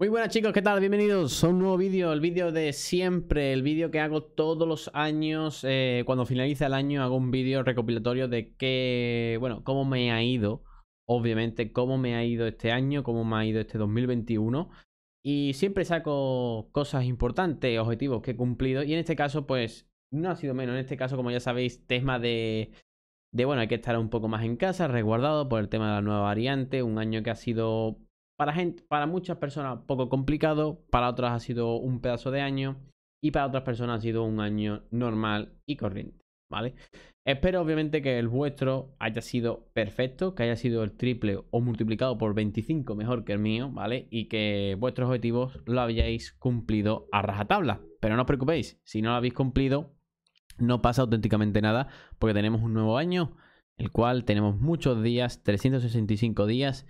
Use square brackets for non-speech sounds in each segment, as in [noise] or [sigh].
Muy buenas chicos, ¿qué tal? Bienvenidos a un nuevo vídeo, el vídeo de siempre, el vídeo que hago todos los años, eh, cuando finaliza el año hago un vídeo recopilatorio de qué, bueno, cómo me ha ido, obviamente, cómo me ha ido este año, cómo me ha ido este 2021 y siempre saco cosas importantes, objetivos que he cumplido y en este caso pues no ha sido menos, en este caso como ya sabéis, tema de, de bueno, hay que estar un poco más en casa, resguardado por el tema de la nueva variante, un año que ha sido para, gente, para muchas personas poco complicado, para otras ha sido un pedazo de año y para otras personas ha sido un año normal y corriente, ¿vale? Espero obviamente que el vuestro haya sido perfecto, que haya sido el triple o multiplicado por 25 mejor que el mío, ¿vale? Y que vuestros objetivos lo hayáis cumplido a rajatabla. Pero no os preocupéis, si no lo habéis cumplido, no pasa auténticamente nada porque tenemos un nuevo año, el cual tenemos muchos días, 365 días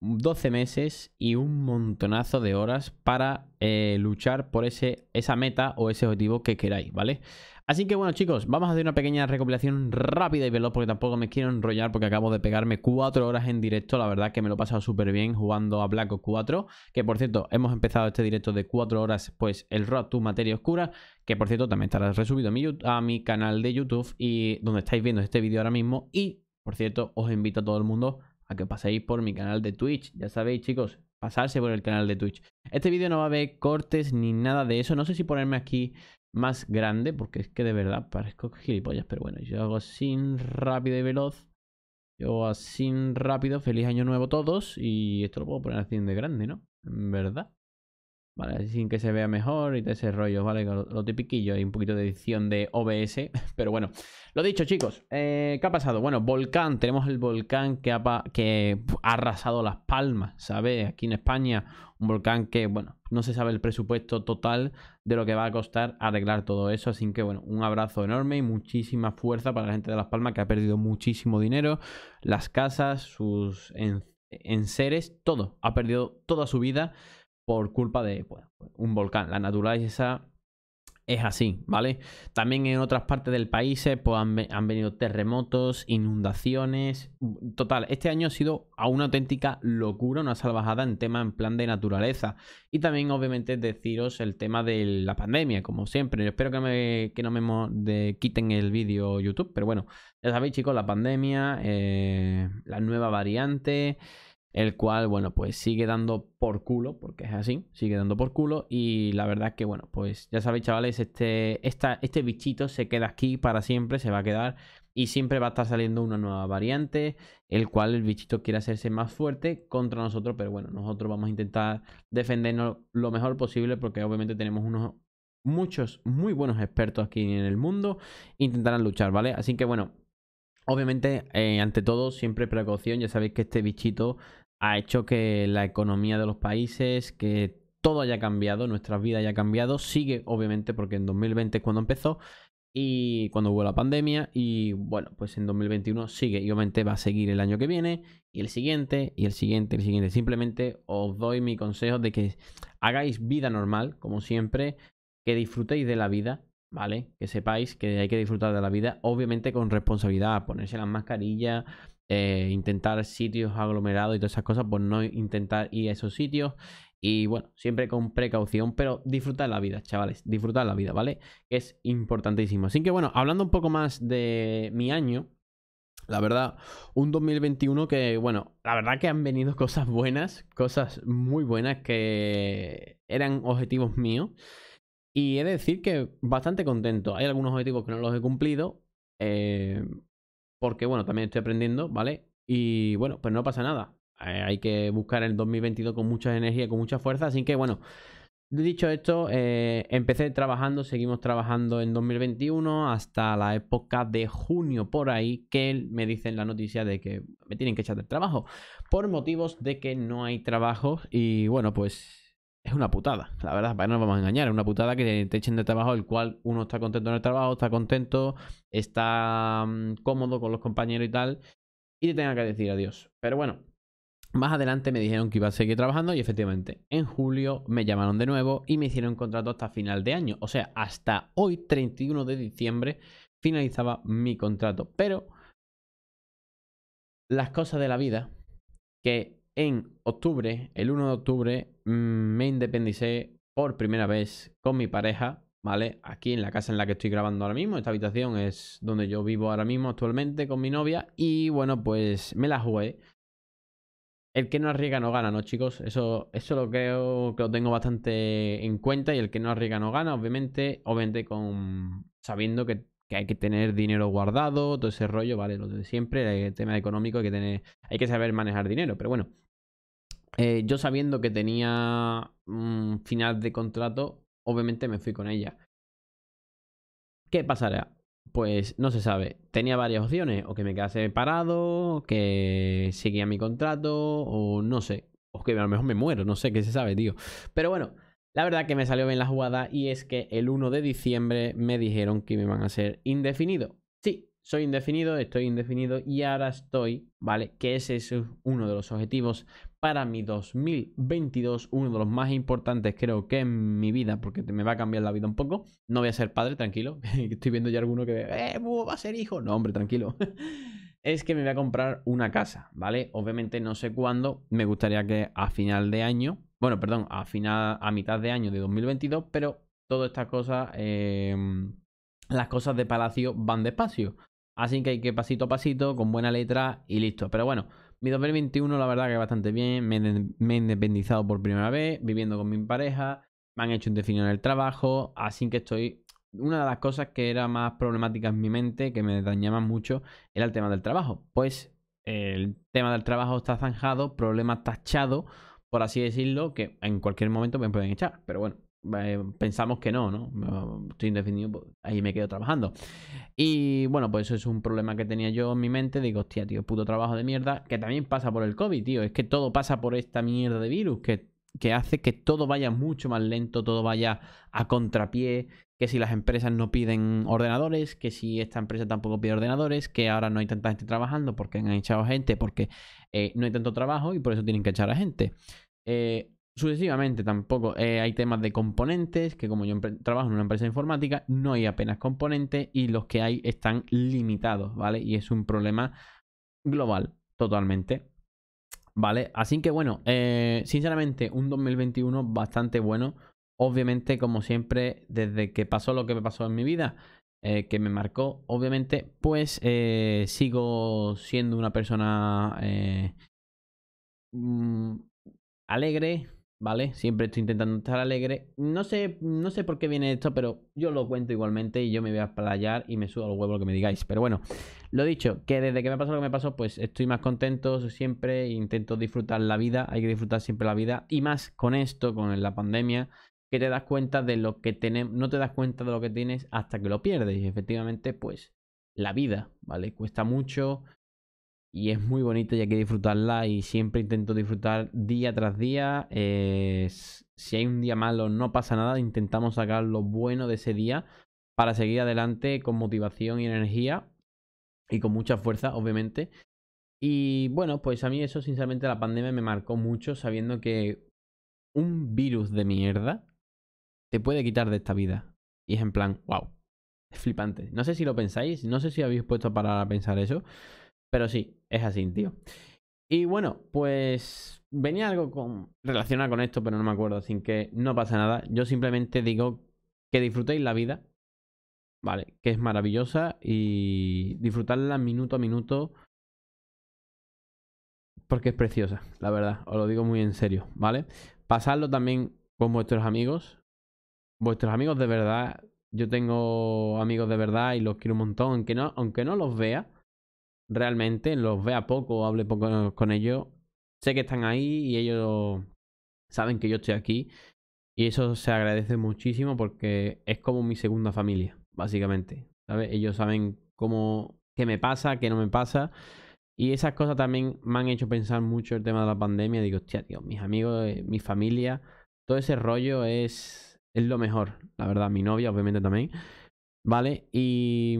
12 meses y un montonazo de horas para eh, luchar por ese, esa meta o ese objetivo que queráis, ¿vale? Así que bueno chicos, vamos a hacer una pequeña recopilación rápida y veloz porque tampoco me quiero enrollar porque acabo de pegarme 4 horas en directo, la verdad que me lo he pasado súper bien jugando a Black Ops 4, que por cierto hemos empezado este directo de 4 horas pues el Road to Materia Oscura, que por cierto también estará resubido a mi, a mi canal de YouTube y donde estáis viendo este vídeo ahora mismo y por cierto os invito a todo el mundo a que paséis por mi canal de Twitch. Ya sabéis, chicos, pasarse por el canal de Twitch. Este vídeo no va a haber cortes ni nada de eso. No sé si ponerme aquí más grande, porque es que de verdad parezco gilipollas, pero bueno, yo hago sin rápido y veloz. Yo hago así rápido, feliz año nuevo a todos. Y esto lo puedo poner así de grande, ¿no? En verdad. Sin que se vea mejor y de ese rollo, ¿vale? Lo, tipiquillo y un poquito de edición de OBS. [laughs] Pero bueno, lo dicho, chicos. Eh, ¿Qué ha pasado? Bueno, volcán. Tenemos el volcán que ha, que ha arrasado Las Palmas, ¿sabes? Aquí en España. Un volcán que, bueno, no se sabe el presupuesto total de lo que va a costar arreglar todo eso. Así que, bueno, un abrazo enorme y muchísima fuerza para la gente de Las Palmas que ha perdido muchísimo dinero. Las casas, sus enseres, todo. Ha perdido toda su vida por culpa de pues, un volcán. La naturaleza es así, ¿vale? También en otras partes del país eh, pues, han, venido terremotos, inundaciones. Mm, total, este año ha sido a una auténtica locura, una salvajada en tema en plan de naturaleza. Y también, obviamente, deciros el tema de la pandemia, como siempre. espero que, me, que no me quiten el vídeo YouTube, pero bueno, ya sabéis, chicos, la pandemia, eh, la nueva variante el cual, bueno, pues sigue dando por culo, porque es así, sigue dando por culo. Y la verdad es que, bueno, pues ya sabéis, chavales, este, esta, este bichito se queda aquí para siempre, se va a quedar. Y siempre va a estar saliendo una nueva variante, el cual el bichito quiere hacerse más fuerte contra nosotros. Pero bueno, nosotros vamos a intentar defendernos lo mejor posible, porque obviamente tenemos unos muchos muy buenos expertos aquí en el mundo intentarán luchar, ¿vale? Así que bueno, obviamente, eh, ante todo, siempre precaución. Ya sabéis que este bichito ha hecho que la economía de los países, que todo haya cambiado, nuestra vida haya cambiado, sigue obviamente porque en 2020 es cuando empezó y cuando hubo la pandemia y bueno, pues en 2021 sigue y obviamente va a seguir el año que viene y el siguiente y el siguiente y el siguiente. Simplemente os doy mi consejo de que hagáis vida normal, como siempre, que disfrutéis de la vida, ¿vale? Que sepáis que hay que disfrutar de la vida, obviamente con responsabilidad, ponerse las mascarillas, eh, intentar sitios aglomerados y todas esas cosas, pues no intentar ir a esos sitios. Y bueno, siempre con precaución, pero disfrutar la vida, chavales, disfrutar la vida, ¿vale? es importantísimo. Así que bueno, hablando un poco más de mi año, la verdad, un 2021 que, bueno, la verdad que han venido [laughs] cosas buenas, cosas muy buenas que eran objetivos míos. Y he de decir que bastante contento. Hay algunos objetivos que no los he cumplido. Eh, porque bueno, también estoy aprendiendo, ¿vale? Y bueno, pues no pasa nada. Eh, hay que buscar el 2022 con mucha energía, con mucha fuerza, así que bueno. Dicho esto, eh, empecé trabajando, seguimos trabajando en 2021 hasta la época de junio por ahí, que me dicen la noticia de que me tienen que echar del trabajo por motivos de que no hay trabajo y bueno, pues es una putada, la verdad, para no nos vamos a engañar, es una putada que te echen de trabajo el cual uno está contento en el trabajo, está contento, está mm, cómodo con los compañeros y tal, y te tenga que decir adiós. Pero bueno, más adelante me dijeron que iba a seguir trabajando y efectivamente en julio me llamaron de nuevo y me hicieron contrato hasta final de año, o sea, hasta hoy 31 de diciembre finalizaba mi contrato, pero las cosas de la vida que en octubre, el 1 de octubre, mm, me independicé por primera vez con mi pareja, ¿vale? Aquí en la casa en la que estoy grabando ahora mismo. Esta habitación es donde yo vivo ahora mismo actualmente con mi novia. Y bueno, pues me la jugué. El que no arriesga no gana, ¿no, chicos? Eso, eso lo creo que lo tengo bastante en cuenta. Y el que no arriesga no gana, obviamente, obviamente con sabiendo que, hay que tener dinero guardado, todo ese rollo, ¿vale? Lo de siempre, el tema económico, hay que tener, hay que saber manejar dinero. Pero bueno, eh, yo sabiendo que tenía un final de contrato, obviamente me fui con ella. ¿Qué pasará? Pues no se sabe. Tenía varias opciones. O que me quedase parado, que seguía mi contrato, o no sé. O que a lo mejor me muero, no sé qué se sabe, tío. Pero bueno, la verdad que me salió bien la jugada y es que el 1 de diciembre me dijeron que me van a ser indefinido. Sí, soy indefinido, estoy indefinido y ahora estoy, ¿vale? Que ese es uno de los objetivos para mi 2022, uno de los más importantes creo que en mi vida, porque me va a cambiar la vida un poco. No voy a ser padre, tranquilo. [laughs] Estoy viendo ya alguno que eh, va a ser hijo. No, hombre, tranquilo. [laughs] es que me voy a comprar una casa, ¿vale? Obviamente no sé cuándo, me gustaría que a final de año, bueno, perdón, a final, a mitad de año de 2022, pero todas estas cosas, em, las cosas de palacio van despacio. Así que hay que pasito a pasito, con buena letra y listo. Pero bueno, mi 2021, la verdad, que bastante bien. Me, he independizado por primera vez, viviendo con mi pareja. Me han hecho un definido en el trabajo. Así que estoy. Una de las cosas que era más problemática en mi mente, que me dañaba mucho, era el tema del trabajo. Pues el tema del trabajo está zanjado, problemas tachado, por así decirlo, que en cualquier momento me pueden echar. Pero bueno, eh, pensamos que no, ¿no? Estoy indefinido, pues, ahí me quedo trabajando. Y bueno, pues eso es un problema que tenía yo en mi mente. Digo, hostia, tío, puto trabajo de mierda, que también pasa por el COVID, tío. Es que todo pasa por esta mierda de virus, que, hace que todo vaya mucho más lento, todo vaya a contrapié, que si las empresas no piden ordenadores, que si esta empresa tampoco pide ordenadores, que ahora no hay tanta gente trabajando porque han echado gente, porque eh, no hay tanto trabajo y por eso tienen que echar a gente. Eh, sucesivamente tampoco eh, hay temas de componentes, que como yo trabajo en una empresa informática, no hay apenas componentes y los que hay están limitados, ¿vale? Y es un problema global, totalmente. ¿Vale? Así que bueno, eh, sinceramente, un 2021 bastante bueno. Obviamente, como siempre, desde que pasó lo que me pasó en mi vida, eh, que me marcó, obviamente, pues sigo siendo una persona mm, alegre, ¿vale? Siempre estoy intentando estar alegre. No sé, no sé por qué viene esto, pero yo lo cuento igualmente y yo me voy a playar y me subo al huevo lo que me digáis. Pero bueno, lo dicho, que desde que me pasó lo que me pasó, pues estoy más contento siempre, intento disfrutar la vida, hay que disfrutar siempre la vida y más con esto, con la pandemia, que te das cuenta de lo que no te das cuenta de lo que tienes hasta que lo pierdes y efectivamente, pues la vida, ¿vale? Cuesta mucho, y es muy bonito y hay que disfrutarla y siempre intento disfrutar día tras día. Eh, si hay un día malo no pasa nada, intentamos sacar lo bueno de ese día para seguir adelante con motivación y energía y con mucha fuerza, obviamente. Y bueno, pues a mí eso sinceramente la pandemia me marcó mucho sabiendo que un virus de mierda te puede quitar de esta vida. Y es en plan, wow, es flipante. No sé si lo pensáis, no sé si habéis puesto para pensar eso, pero sí, es así, tío. Y bueno, pues venía algo con, relacionado con esto, pero no me acuerdo, así que no pasa nada. Yo simplemente digo que disfrutéis la vida, ¿vale? Que es maravillosa y disfrutarla minuto a minuto porque es preciosa, la verdad, os lo digo muy en serio, ¿vale? Pasadlo también con vuestros amigos, vuestros amigos de verdad, yo tengo amigos de verdad y los quiero un montón, aunque no, aunque no los vea realmente, los vea poco, hable poco con ellos, sé que están ahí y ellos saben que yo estoy aquí. Y eso se agradece muchísimo porque es como mi segunda familia, básicamente. ¿sabes? Ellos saben cómo, qué me pasa, qué no me pasa. Y esas cosas también me han hecho pensar mucho el tema de la pandemia. Digo, hostia, tío, mis amigos, eh, mi familia, todo ese rollo es, es lo mejor, la verdad. Mi novia, obviamente, también. ¿Vale? Y...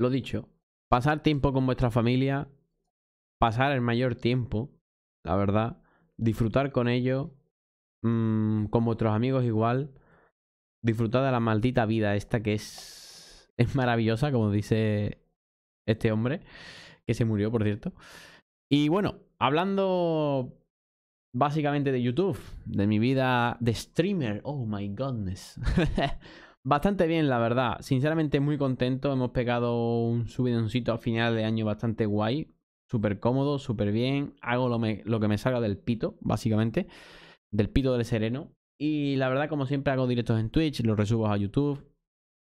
Lo dicho, Pasar tiempo con vuestra familia, pasar el mayor tiempo, la verdad, disfrutar con ellos, mm, con vuestros amigos igual, disfrutar de la maldita vida esta que es, [laughs] es maravillosa, como dice este hombre, que se murió, por cierto. Y bueno, hablando básicamente de YouTube, de mi vida de streamer, oh my goodness. [laughs] Bastante bien, la verdad. Sinceramente, muy contento. Hemos pegado un subidoncito a final de año bastante guay. Súper cómodo, súper bien. Hago lo, me, lo que me salga del pito, básicamente. Del pito del sereno. Y la verdad, como siempre, hago directos en Twitch, los resubo a YouTube.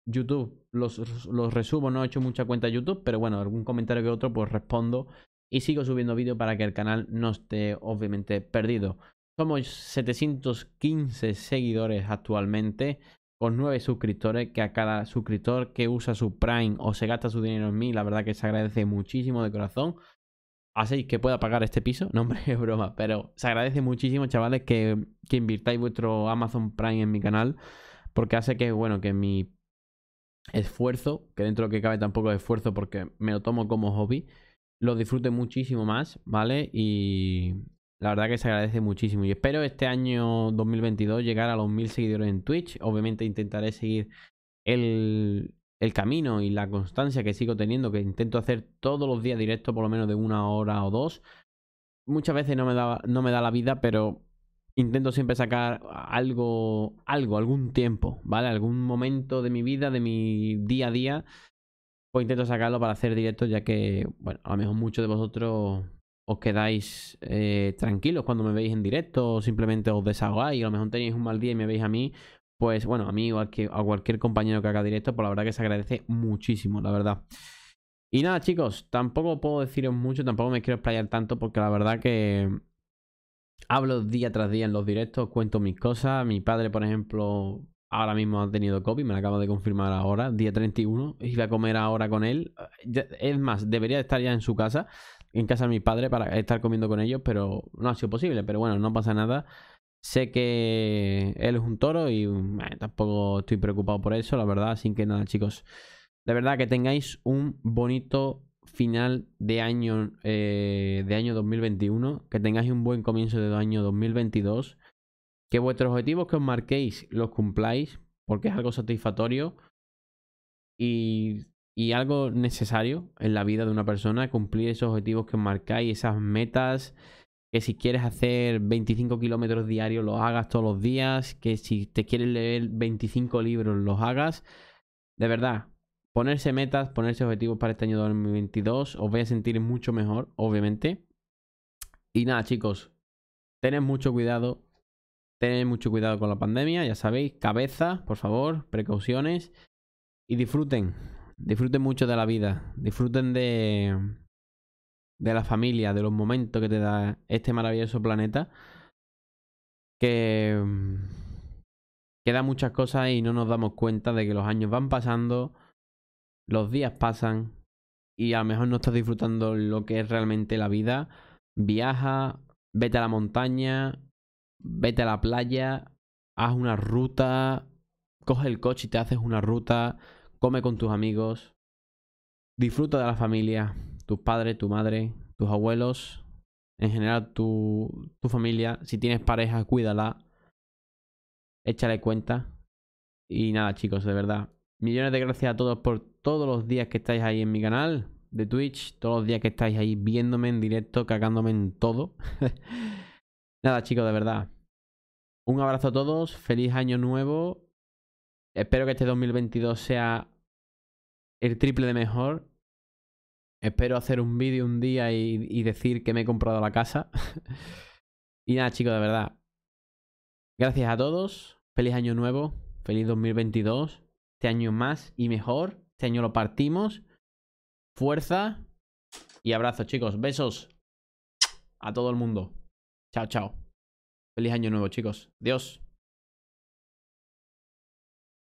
YouTube, los, los resubo, no he hecho mucha cuenta a YouTube, pero bueno, algún comentario que otro, pues respondo. Y sigo subiendo vídeos para que el canal no esté obviamente perdido. Somos 715 seguidores actualmente con nueve suscriptores, que a cada suscriptor que usa su Prime o se gasta su dinero en mí, la verdad que se agradece muchísimo de corazón. Hacéis que pueda pagar este piso, [laughs] no hombre, es broma, pero se agradece muchísimo, chavales, que, que invirtáis vuestro Amazon Prime en mi canal, porque hace que, bueno, que mi esfuerzo, que dentro de lo que cabe tampoco es esfuerzo porque me lo tomo como hobby, lo disfrute muchísimo más, ¿vale? Y, la verdad que se agradece muchísimo y espero este año 2022 llegar a los mil seguidores en Twitch. Obviamente intentaré seguir el, camino y la constancia que sigo teniendo, que intento hacer todos los días directo por lo menos de una hora o dos. Muchas veces no me da, no me da la vida, pero intento siempre sacar algo, algo, algún tiempo, ¿vale? Algún momento de mi vida, de mi día a día, o pues intento sacarlo para hacer directo, ya que, bueno, a lo mejor muchos de vosotros os quedáis eh, tranquilos cuando me veis en directo o simplemente os desahogáis, a lo mejor tenéis un mal día y me veis a mí, pues bueno, a mí o a, que, a cualquier compañero que haga directo, pues la verdad que se agradece muchísimo, la verdad. Y nada, chicos, tampoco puedo deciros mucho, tampoco me quiero explayar tanto porque la verdad que hablo día tras día en los directos, cuento mis cosas. Mi padre, por ejemplo, ahora mismo ha tenido COVID, me lo acabo de confirmar ahora, día 31, iba a comer ahora con él. Es más, debería estar ya en su casa, en casa de mis padres para estar comiendo con ellos, pero no ha sido posible. Pero bueno, no pasa nada. Sé que él es un toro y tampoco estoy preocupado por eso, la verdad. Así que nada, chicos. De verdad que tengáis un bonito final de año, eh, de año 2021. Que tengáis un buen comienzo de año 2022. Que vuestros objetivos que os marquéis los cumpláis, porque es algo satisfactorio. Y y algo necesario en la vida de una persona, cumplir esos objetivos que marcáis, esas metas, que si quieres hacer 25 kilómetros diarios, los hagas todos los días, que si te quieres leer 25 libros, los hagas. De verdad, ponerse metas, ponerse objetivos para este año 2022, os voy a sentir mucho mejor, obviamente. Y nada, chicos, tened mucho cuidado, tened mucho cuidado con la pandemia, ya sabéis, cabeza, por favor, precauciones y disfruten, Disfruten mucho de la vida. Disfruten de, de la familia, de los momentos que te da este maravilloso planeta. Que queda muchas cosas y no nos damos cuenta de que los años van pasando, los días pasan y a lo mejor no estás disfrutando lo que es realmente la vida. Viaja, vete a la montaña, vete a la playa, haz una ruta, coge el coche y te haces una ruta, come con tus amigos, disfruta de la familia, tus padres, tu madre, tus abuelos, en general tu, familia. Si tienes pareja, cuídala, échale cuenta. Y nada, chicos, de verdad. Millones de gracias a todos por todos los días que estáis ahí en mi canal de Twitch, todos los días que estáis ahí viéndome en directo, cagándome en todo. [laughs] nada, chicos, de verdad. Un abrazo a todos, feliz año nuevo Espero que este 2022 sea el triple de mejor. Espero hacer un vídeo un día y, decir que me he comprado la casa. [laughs] y nada, chicos, de verdad. Gracias a todos. Feliz año nuevo. Feliz 2022. Este año más y mejor. Este año lo partimos. Fuerza. Y abrazo, chicos. Besos a todo el mundo. Chao, chao. Feliz año nuevo, chicos. Dios.